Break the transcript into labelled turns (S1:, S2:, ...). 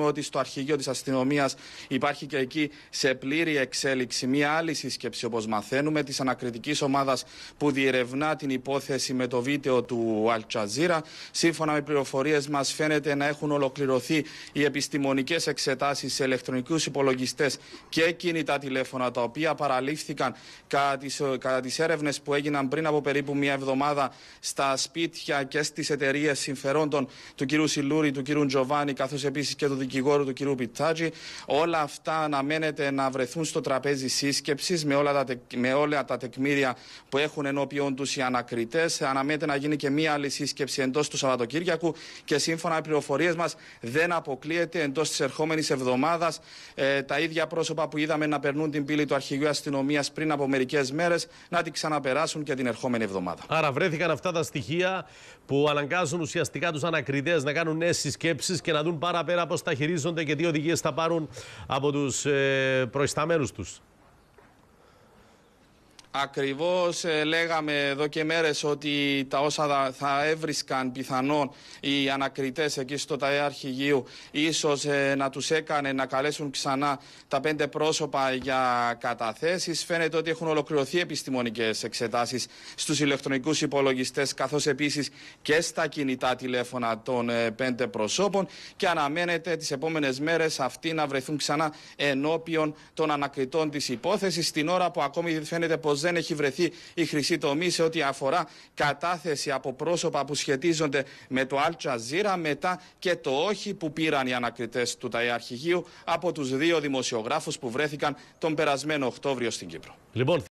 S1: ότι στο αρχηγείο της αστυνομίας υπάρχει και εκεί σε πλήρη εξέλιξη μια άλλη σύσκεψη όπως μαθαίνουμε της ανακριτικής ομάδας που διερευνά την υπόθεση με το βίντεο του Αλτζαζίρα. Σύμφωνα με πληροφορίες μας φαίνεται να έχουν ολοκληρωθεί οι επιστημονικές εξετάσεις σε ηλεκτρονικούς υπολογιστές και κινητά τηλέφωνα τα οποία παραλήφθηκαν κατά τις, κατά τις έρευνες που έγιναν πριν από περίπου μια εβδομάδα στα σπίτια και στις εταιρείες συμφερόντων του κ. Σιλούρη, του κ. Τζοβάνι καθώς επίσης και του δικηγόρο του κ. Πιτσάτζη. Όλα αυτά αναμένεται να βρεθούν στο τραπέζι σύσκεψης με, όλα τα, με όλα τα τεκμήρια που έχουν ενώπιον τους οι ανακριτές. Αναμένεται να γίνει και μία άλλη σύσκεψη εντός του Σαββατοκύριακου και σύμφωνα με πληροφορίες μας δεν αποκλείεται εντός της ερχόμενης εβδομάδας ε, τα ίδια πρόσωπα που είδαμε να περνούν την πύλη του Αρχηγείου Αστυνομίας πριν από μερικές μέρες να την ξαναπεράσουν και την ερχόμενη εβδομάδα.
S2: Άρα βρέθηκαν αυτά τα στοιχεία που αναγκάζουν ουσιαστικά τους ανακριτές να κάνουν νέες συσκέψεις και να δουν παραπέρα πώς τα χειρίζονται και τι οδηγίες θα πάρουν από τους ε, προϊσταμένου τους.
S1: Ακριβώς ε, λέγαμε εδώ και μέρες ότι τα όσα θα έβρισκαν πιθανόν οι ανακριτές εκεί στο ΤΑΕ Αρχηγείου ίσως ε, να τους έκανε να καλέσουν ξανά τα πέντε πρόσωπα για καταθέσεις. Φαίνεται ότι έχουν ολοκληρωθεί επιστημονικές εξετάσεις στους ηλεκτρονικούς υπολογιστές καθώς επίσης και στα κινητά τηλέφωνα των ε, πέντε προσώπων και αναμένεται τις επόμενες μέρες αυτοί να βρεθούν ξανά ενώπιον των ανακριτών της υπόθεσης την ώρα που ακόμη φαίνεται πως δεν έχει βρεθεί η χρυσή τομή σε ό,τι αφορά κατάθεση από πρόσωπα που σχετίζονται με το Al Jazeera, μετά και το όχι που πήραν οι ανακριτές του ΤΑΕ από τους δύο δημοσιογράφους που βρέθηκαν τον περασμένο Οκτώβριο στην Κύπρο.
S2: Λοιπόν,